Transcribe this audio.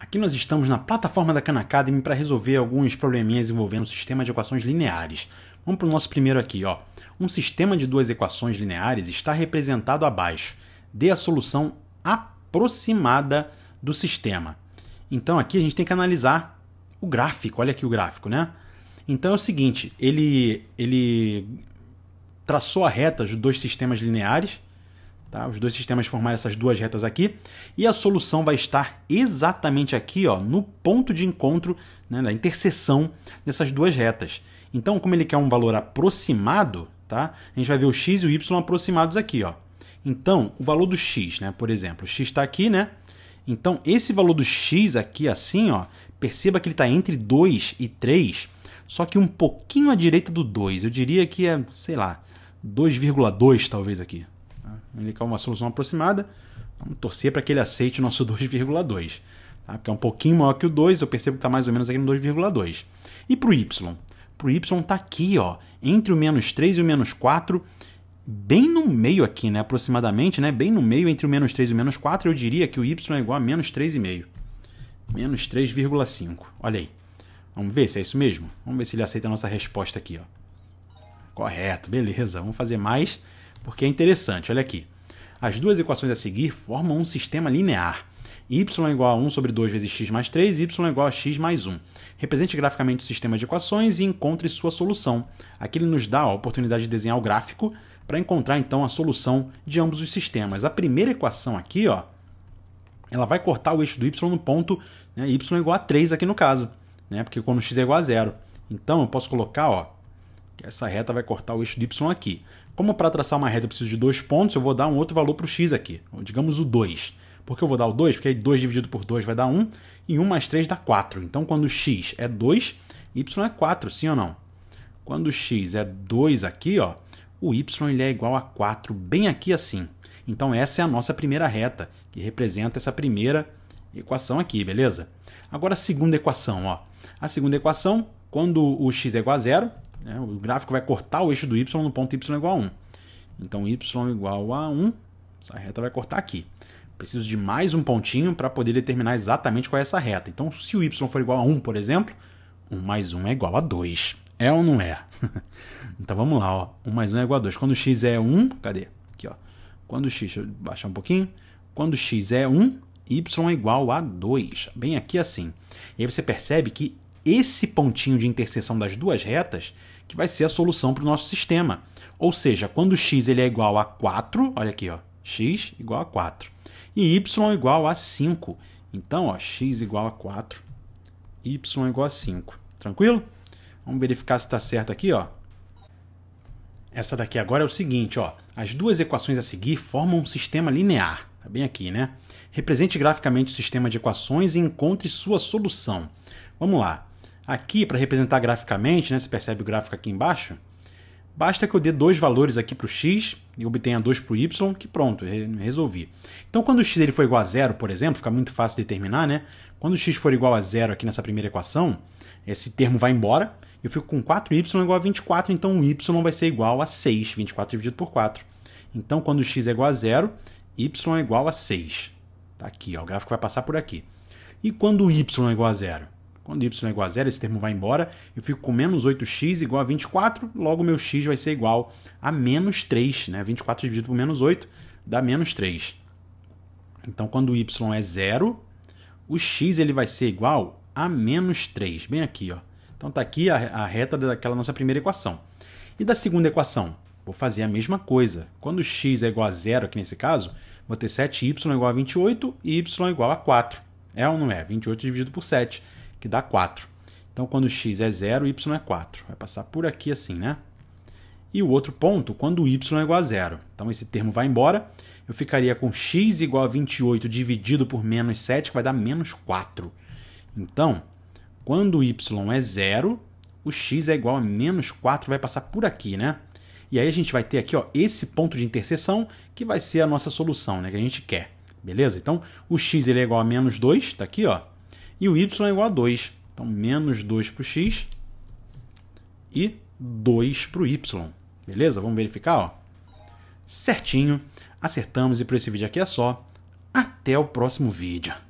Aqui nós estamos na plataforma da Khan Academy para resolver alguns probleminhas envolvendo o sistema de equações lineares. Vamos para o nosso primeiro aqui. Ó. Um sistema de duas equações lineares está representado abaixo. Dê a solução aproximada do sistema. Então aqui a gente tem que analisar o gráfico. Olha aqui o gráfico, né? Então é o seguinte, ele, ele traçou a reta dos dois sistemas lineares Tá? Os dois sistemas formaram essas duas retas aqui. E a solução vai estar exatamente aqui, ó, no ponto de encontro, né, na interseção dessas duas retas. Então, como ele quer um valor aproximado, tá? a gente vai ver o x e o y aproximados aqui. Ó. Então, o valor do x, né, por exemplo, o x está aqui, né? Então, esse valor do x aqui, assim, ó, perceba que ele está entre 2 e 3, só que um pouquinho à direita do 2. Eu diria que é, sei lá, 2,2 talvez aqui, Tá? quer uma solução aproximada, vamos torcer para que ele aceite o nosso 2,2, tá? porque é um pouquinho maior que o 2, eu percebo que está mais ou menos aqui no 2,2. E para o y? Para o y está aqui, ó, entre o menos 3 e o menos 4, bem no meio aqui, né? aproximadamente, né? bem no meio entre o menos 3 e o menos 4, eu diria que o y é igual a menos 3,5. Menos 3,5. Olha aí. Vamos ver se é isso mesmo? Vamos ver se ele aceita a nossa resposta aqui. Ó. Correto, beleza. Vamos fazer mais porque é interessante, olha aqui. As duas equações a seguir formam um sistema linear. y é igual a 1 sobre 2 vezes x mais 3, y é igual a x mais 1. Represente graficamente o sistema de equações e encontre sua solução. Aqui ele nos dá a oportunidade de desenhar o gráfico para encontrar então a solução de ambos os sistemas. A primeira equação aqui, ó, ela vai cortar o eixo do y no ponto né, y é igual a 3 aqui no caso, né, porque quando x é igual a zero. Então eu posso colocar ó, essa reta vai cortar o eixo de y aqui. Como para traçar uma reta eu preciso de dois pontos, eu vou dar um outro valor para o x aqui, digamos o 2. Por que eu vou dar o 2? Porque 2 dividido por 2 vai dar 1, e 1 mais 3 dá 4. Então, quando x é 2, y é 4, sim ou não? Quando x é 2 aqui, ó, o y ele é igual a 4, bem aqui assim. Então, essa é a nossa primeira reta, que representa essa primeira equação aqui, beleza? Agora, a segunda equação. Ó. A segunda equação, quando o x é igual a zero, né? O gráfico vai cortar o eixo do y no ponto y igual a 1. Então, y igual a 1, essa reta vai cortar aqui. Preciso de mais um pontinho para poder determinar exatamente qual é essa reta. Então, se o y for igual a 1, por exemplo, 1 mais 1 é igual a 2. É ou não é? então, vamos lá. Ó. 1 mais 1 é igual a 2. Quando x é 1, cadê? Aqui, ó. Quando x, deixa eu baixar um pouquinho. Quando x é 1, y é igual a 2. Bem aqui assim. E aí você percebe que esse pontinho de interseção das duas retas que vai ser a solução para o nosso sistema. Ou seja, quando x ele é igual a 4, olha aqui, ó, x igual a 4, e y igual a 5. Então, ó, x igual a 4, y igual a 5. Tranquilo? Vamos verificar se está certo aqui. Ó. Essa daqui agora é o seguinte, ó, as duas equações a seguir formam um sistema linear. Está bem aqui, né? Represente graficamente o sistema de equações e encontre sua solução. Vamos lá. Aqui, para representar graficamente, né, você percebe o gráfico aqui embaixo, basta que eu dê dois valores aqui para o x e obtenha dois para o y, que pronto, resolvi. Então, quando o x dele for igual a zero, por exemplo, fica muito fácil de determinar, né? Quando o x for igual a zero aqui nessa primeira equação, esse termo vai embora, eu fico com 4y igual a 24, então o y vai ser igual a 6, 24 dividido por 4. Então, quando o x é igual a zero, y é igual a 6. Está aqui, ó, o gráfico vai passar por aqui. E quando o y é igual a zero? Quando y é igual a zero, esse termo vai embora, eu fico com menos 8x igual a 24, logo meu x vai ser igual a menos 3, né? 24 dividido por menos 8 dá menos 3. Então, quando y é zero, o x ele vai ser igual a menos 3, bem aqui. Ó. Então, está aqui a, a reta daquela nossa primeira equação. E da segunda equação? Vou fazer a mesma coisa. Quando x é igual a zero, aqui nesse caso, vou ter 7y é igual a 28 e y é igual a 4. É ou não é? 28 dividido por 7 que dá 4. Então, quando x é 0, y é 4. Vai passar por aqui assim, né? E o outro ponto, quando y é igual a zero. Então, esse termo vai embora. Eu ficaria com x igual a 28 dividido por menos 7, que vai dar menos 4. Então, quando y é zero, o x é igual a menos 4, vai passar por aqui, né? E aí a gente vai ter aqui ó, esse ponto de interseção, que vai ser a nossa solução, né? Que a gente quer. Beleza? Então, o x ele é igual a menos 2, tá aqui, ó e o y é igual a 2. Então, menos 2 para o x e 2 para o y. Beleza? Vamos verificar? Ó. Certinho. Acertamos e por esse vídeo aqui é só. Até o próximo vídeo.